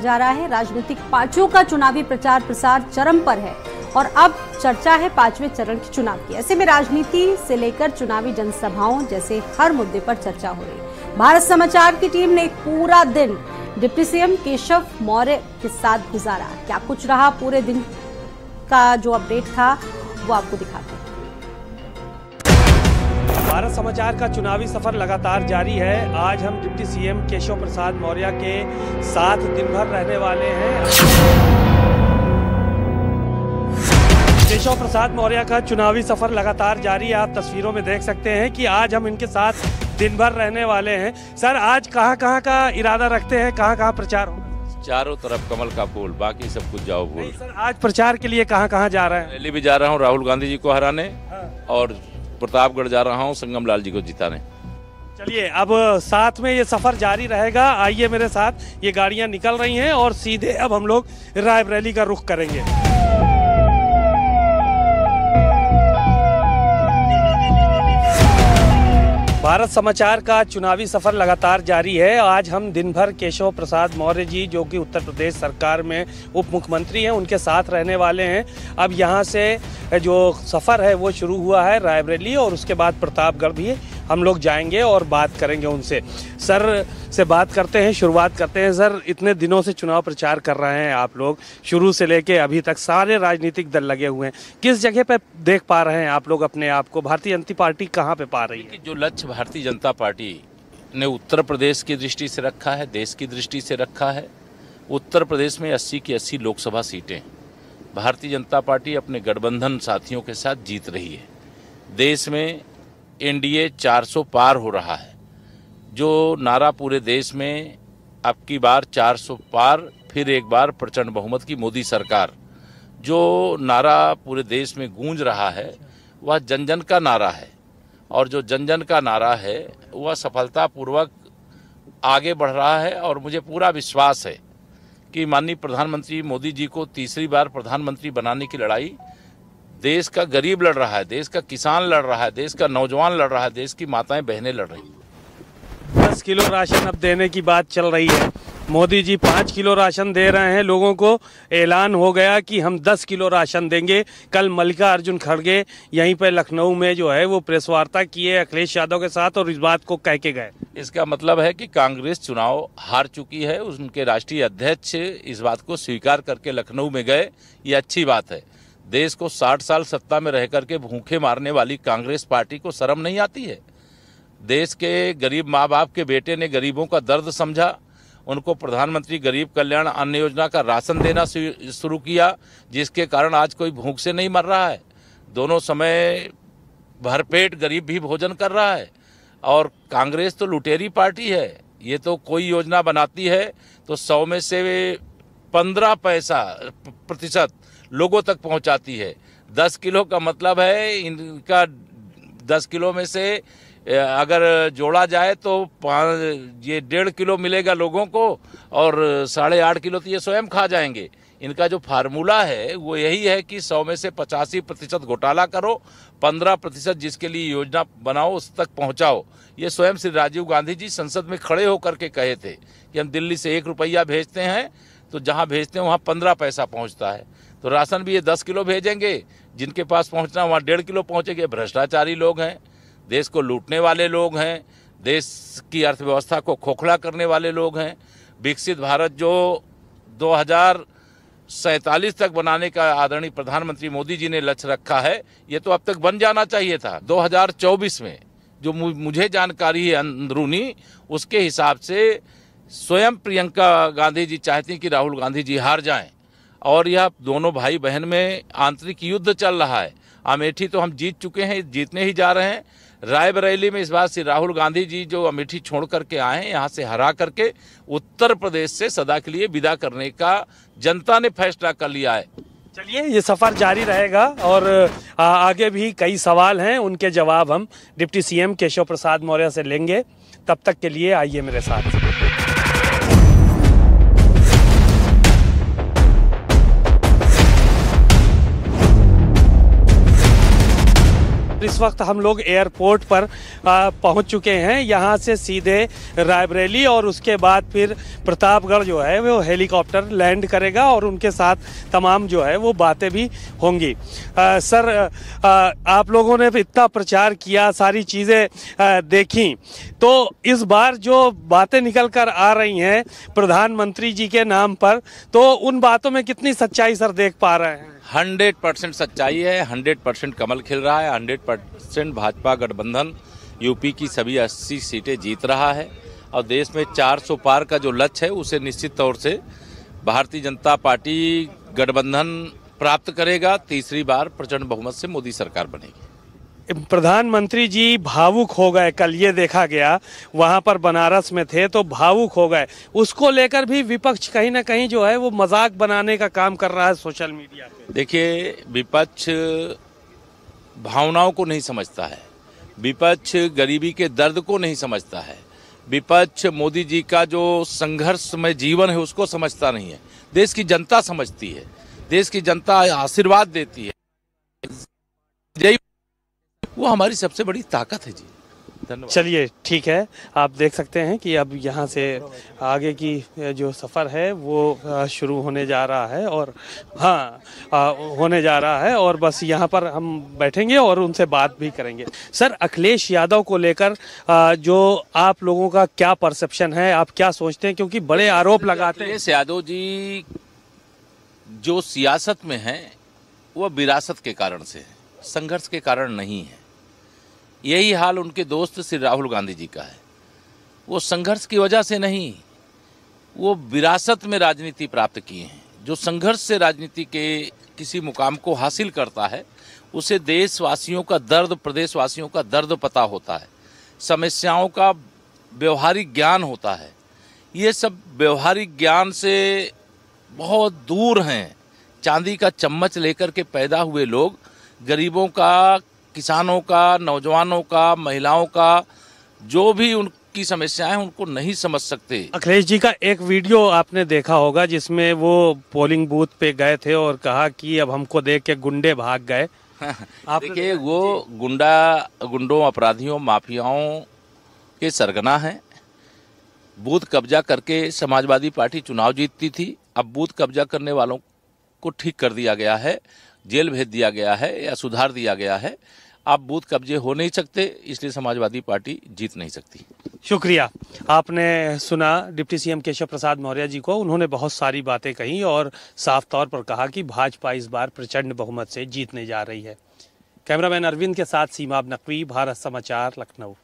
जा रहा है राजनीतिक पार्टियों का चुनावी प्रचार प्रसार चरम पर है और अब चर्चा है पांचवें चरण के चुनाव की ऐसे में राजनीति से लेकर चुनावी जनसभाओं जैसे हर मुद्दे पर चर्चा हो रही भारत समाचार की टीम ने पूरा दिन डिप्टी सीएम केशव मौर्य के साथ गुजारा क्या कुछ रहा पूरे दिन का जो अपडेट था वो आपको दिखाते हैं भारत समाचार का चुनावी सफर लगातार जारी है आज हम डिप्टी सीएम केशव प्रसाद मौर्य के साथ दिन भर रहने वाले हैं केशव प्रसाद मौर्य का चुनावी सफर लगातार जारी है आप तस्वीरों में देख सकते हैं कि आज हम इनके साथ दिन भर रहने वाले हैं सर आज कहाँ कहाँ का इरादा रखते हैं कहाँ कहाँ प्रचार होगा चारों तरफ कमल का फूल बाकी सब कुछ जाओ फूल सर आज प्रचार के लिए कहाँ कहाँ जा रहे हैं रैली भी जा रहा हूँ राहुल गांधी जी को हराने हाँ। और प्रतापगढ़ जा रहा हूँ संगम लाल जी को जिताने चलिए अब साथ में ये सफर जारी रहेगा आइए मेरे साथ ये गाड़ियां निकल रही हैं और सीधे अब हम लोग रायबरेली का रुख करेंगे भारत समाचार का चुनावी सफर लगातार जारी है आज हम दिन भर केशव प्रसाद मौर्य जी जो कि उत्तर प्रदेश सरकार में उप मुख्यमंत्री हैं उनके साथ रहने वाले हैं अब यहाँ से जो सफ़र है वो शुरू हुआ है रायबरेली और उसके बाद प्रतापगढ़ भी हम लोग जाएंगे और बात करेंगे उनसे सर से बात करते हैं शुरुआत करते हैं सर इतने दिनों से चुनाव प्रचार कर रहे हैं आप लोग शुरू से लेके अभी तक सारे राजनीतिक दल लगे हुए हैं किस जगह पर देख पा रहे हैं आप लोग अपने आप को भारतीय जनता पार्टी कहाँ पे पा रही है जो लक्ष्य भारतीय जनता पार्टी ने उत्तर प्रदेश की दृष्टि से रखा है देश की दृष्टि से रखा है उत्तर प्रदेश में अस्सी की अस्सी लोकसभा सीटें भारतीय जनता पार्टी अपने गठबंधन साथियों के साथ जीत रही है देश में एनडीए 400 पार हो रहा है जो नारा पूरे देश में अब की बार 400 पार फिर एक बार प्रचंड बहुमत की मोदी सरकार जो नारा पूरे देश में गूंज रहा है वह जन जन का नारा है और जो जन जन का नारा है वह सफलतापूर्वक आगे बढ़ रहा है और मुझे पूरा विश्वास है कि माननीय प्रधानमंत्री मोदी जी को तीसरी बार प्रधानमंत्री बनाने की लड़ाई देश का गरीब लड़ रहा है देश का किसान लड़ रहा है देश का नौजवान लड़ रहा है देश की माताएं बहनें लड़ रही हैं दस किलो राशन अब देने की बात चल रही है मोदी जी पाँच किलो राशन दे रहे हैं लोगों को ऐलान हो गया कि हम दस किलो राशन देंगे कल मल्लिका अर्जुन खड़गे यहीं पर लखनऊ में जो है वो प्रेस वार्ता किए अखिलेश यादव के साथ और इस बात को कह के गए इसका मतलब है कि कांग्रेस चुनाव हार चुकी है उनके राष्ट्रीय अध्यक्ष इस बात को स्वीकार करके लखनऊ में गए ये अच्छी बात है देश को 60 साल सत्ता में रह करके भूखे मारने वाली कांग्रेस पार्टी को शर्म नहीं आती है देश के गरीब माँ बाप के बेटे ने गरीबों का दर्द समझा उनको प्रधानमंत्री गरीब कल्याण अन्न योजना का राशन देना शुरू किया जिसके कारण आज कोई भूख से नहीं मर रहा है दोनों समय भरपेट गरीब भी भोजन कर रहा है और कांग्रेस तो लुटेरी पार्टी है ये तो कोई योजना बनाती है तो सौ में से पंद्रह पैसा प्रतिशत लोगों तक पहुंचाती है दस किलो का मतलब है इनका दस किलो में से अगर जोड़ा जाए तो पाँच ये डेढ़ किलो मिलेगा लोगों को और साढ़े आठ किलो तो ये स्वयं खा जाएंगे इनका जो फार्मूला है वो यही है कि सौ में से पचासी प्रतिशत घोटाला करो पंद्रह प्रतिशत जिसके लिए योजना बनाओ उस तक पहुंचाओ ये स्वयं श्री राजीव गांधी जी संसद में खड़े होकर के कहे थे कि हम दिल्ली से एक रुपया भेजते हैं तो जहाँ भेजते हैं वहाँ पंद्रह पैसा पहुँचता है तो राशन भी ये दस किलो भेजेंगे जिनके पास पहुँचना वहाँ डेढ़ किलो पहुँचेंगे भ्रष्टाचारी लोग हैं देश को लूटने वाले लोग हैं देश की अर्थव्यवस्था को खोखला करने वाले लोग हैं विकसित भारत जो दो सैतालीस तक बनाने का आदरणीय प्रधानमंत्री मोदी जी ने लक्ष्य रखा है ये तो अब तक बन जाना चाहिए था 2024 में जो मुझे जानकारी है अंदरूनी उसके हिसाब से स्वयं प्रियंका गांधी जी चाहती कि राहुल गांधी जी हार जाएं और यह दोनों भाई बहन में आंतरिक युद्ध चल रहा है अमेठी तो हम जीत चुके हैं जीतने ही जा रहे हैं रायबरेली में इस बार से राहुल गांधी जी जो अमेठी छोड़ करके आए हैं यहाँ से हरा करके उत्तर प्रदेश से सदा के लिए विदा करने का जनता ने फैसला कर लिया है चलिए ये सफ़र जारी रहेगा और आगे भी कई सवाल हैं उनके जवाब हम डिप्टी सीएम केशव प्रसाद मौर्य से लेंगे तब तक के लिए आइए मेरे साथ इस वक्त हम लोग एयरपोर्ट पर पहुंच चुके हैं यहाँ से सीधे रायबरेली और उसके बाद फिर प्रतापगढ़ जो है वो हेलीकॉप्टर लैंड करेगा और उनके साथ तमाम जो है वो बातें भी होंगी आ, सर आ, आप लोगों ने इतना प्रचार किया सारी चीज़ें देखी तो इस बार जो बातें निकल कर आ रही हैं प्रधानमंत्री जी के नाम पर तो उन बातों में कितनी सच्चाई सर देख पा रहे हैं हंड्रेड परसेंट सच्चाई है हंड्रेड परसेंट कमल खिल रहा है हंड्रेड परसेंट भाजपा गठबंधन यूपी की सभी अस्सी सीटें जीत रहा है और देश में चार सौ पार का जो लक्ष्य है उसे निश्चित तौर से भारतीय जनता पार्टी गठबंधन प्राप्त करेगा तीसरी बार प्रचंड बहुमत से मोदी सरकार बनेगी प्रधानमंत्री जी भावुक हो गए कल ये देखा गया वहाँ पर बनारस में थे तो भावुक हो गए उसको लेकर भी विपक्ष कहीं ना कहीं जो है वो मजाक बनाने का काम कर रहा है सोशल मीडिया पे देखिए विपक्ष भावनाओं को नहीं समझता है विपक्ष गरीबी के दर्द को नहीं समझता है विपक्ष मोदी जी का जो संघर्ष में जीवन है उसको समझता नहीं है देश की जनता समझती है देश की जनता आशीर्वाद देती है वो हमारी सबसे बड़ी ताकत है जी चलिए ठीक है आप देख सकते हैं कि अब यहाँ से आगे की जो सफ़र है वो शुरू होने जा रहा है और हाँ होने जा रहा है और बस यहाँ पर हम बैठेंगे और उनसे बात भी करेंगे सर अखिलेश यादव को लेकर जो आप लोगों का क्या परसेप्शन है आप क्या सोचते हैं क्योंकि बड़े आरोप लगाते हैं अखिलेश यादव जी जो सियासत में हैं वह विरासत के कारण से संघर्ष के कारण नहीं है यही हाल उनके दोस्त श्री राहुल गांधी जी का है वो संघर्ष की वजह से नहीं वो विरासत में राजनीति प्राप्त किए हैं जो संघर्ष से राजनीति के किसी मुकाम को हासिल करता है उसे देशवासियों का दर्द प्रदेशवासियों का दर्द पता होता है समस्याओं का व्यवहारिक ज्ञान होता है ये सब व्यवहारिक ज्ञान से बहुत दूर हैं चांदी का चम्मच लेकर के पैदा हुए लोग गरीबों का किसानों का नौजवानों का महिलाओं का जो भी उनकी समस्याएं हैं उनको नहीं समझ सकते अखिलेश जी का एक वीडियो आपने देखा होगा जिसमें वो पोलिंग बूथ पे गए थे और कहा कि अब हमको देख के गुंडे भाग गए देखिए वो गुंडा गुंडों अपराधियों माफियाओं के सरगना है बूथ कब्जा करके समाजवादी पार्टी चुनाव जीतती थी अब बूथ कब्जा करने वालों को ठीक कर दिया गया है जेल भेज दिया गया है या सुधार दिया गया है आप बूथ कब्जे हो नहीं सकते इसलिए समाजवादी पार्टी जीत नहीं सकती शुक्रिया आपने सुना डिप्टी सीएम केशव प्रसाद मौर्य जी को उन्होंने बहुत सारी बातें कही और साफ तौर पर कहा कि भाजपा इस बार प्रचंड बहुमत से जीतने जा रही है कैमरामैन अरविंद के साथ सीमा नकवी भारत समाचार लखनऊ